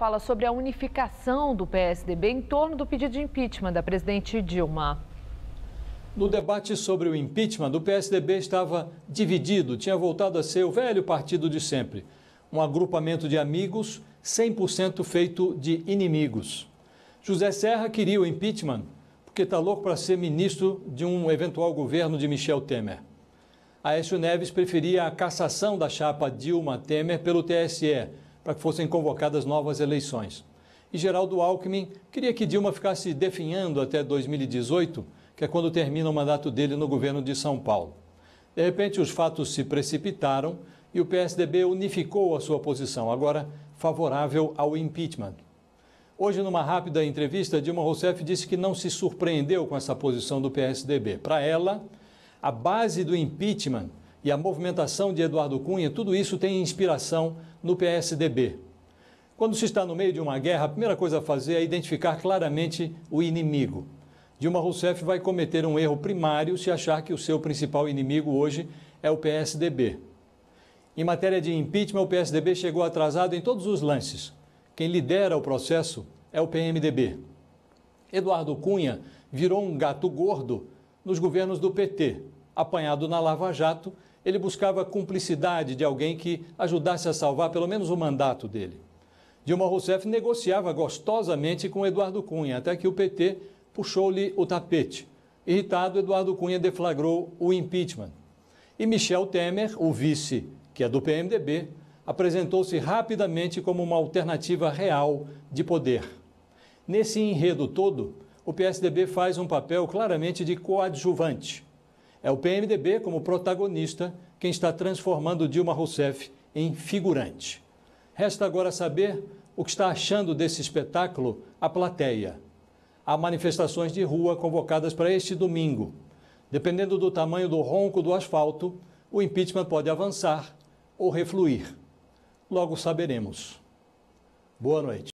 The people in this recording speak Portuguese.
fala sobre a unificação do PSDB em torno do pedido de impeachment da presidente Dilma. No debate sobre o impeachment, o PSDB estava dividido, tinha voltado a ser o velho partido de sempre. Um agrupamento de amigos 100% feito de inimigos. José Serra queria o impeachment porque está louco para ser ministro de um eventual governo de Michel Temer. Aécio Neves preferia a cassação da chapa Dilma Temer pelo TSE, para que fossem convocadas novas eleições. E Geraldo Alckmin queria que Dilma ficasse definhando até 2018, que é quando termina o mandato dele no governo de São Paulo. De repente, os fatos se precipitaram e o PSDB unificou a sua posição, agora favorável ao impeachment. Hoje, numa rápida entrevista, Dilma Rousseff disse que não se surpreendeu com essa posição do PSDB. Para ela, a base do impeachment e a movimentação de Eduardo Cunha, tudo isso tem inspiração no PSDB. Quando se está no meio de uma guerra, a primeira coisa a fazer é identificar claramente o inimigo. Dilma Rousseff vai cometer um erro primário se achar que o seu principal inimigo hoje é o PSDB. Em matéria de impeachment, o PSDB chegou atrasado em todos os lances. Quem lidera o processo é o PMDB. Eduardo Cunha virou um gato gordo nos governos do PT, apanhado na Lava Jato ele buscava a cumplicidade de alguém que ajudasse a salvar pelo menos o mandato dele. Dilma Rousseff negociava gostosamente com Eduardo Cunha, até que o PT puxou-lhe o tapete. Irritado, Eduardo Cunha deflagrou o impeachment. E Michel Temer, o vice, que é do PMDB, apresentou-se rapidamente como uma alternativa real de poder. Nesse enredo todo, o PSDB faz um papel claramente de coadjuvante. É o PMDB, como protagonista, quem está transformando Dilma Rousseff em figurante. Resta agora saber o que está achando desse espetáculo a plateia. Há manifestações de rua convocadas para este domingo. Dependendo do tamanho do ronco do asfalto, o impeachment pode avançar ou refluir. Logo saberemos. Boa noite.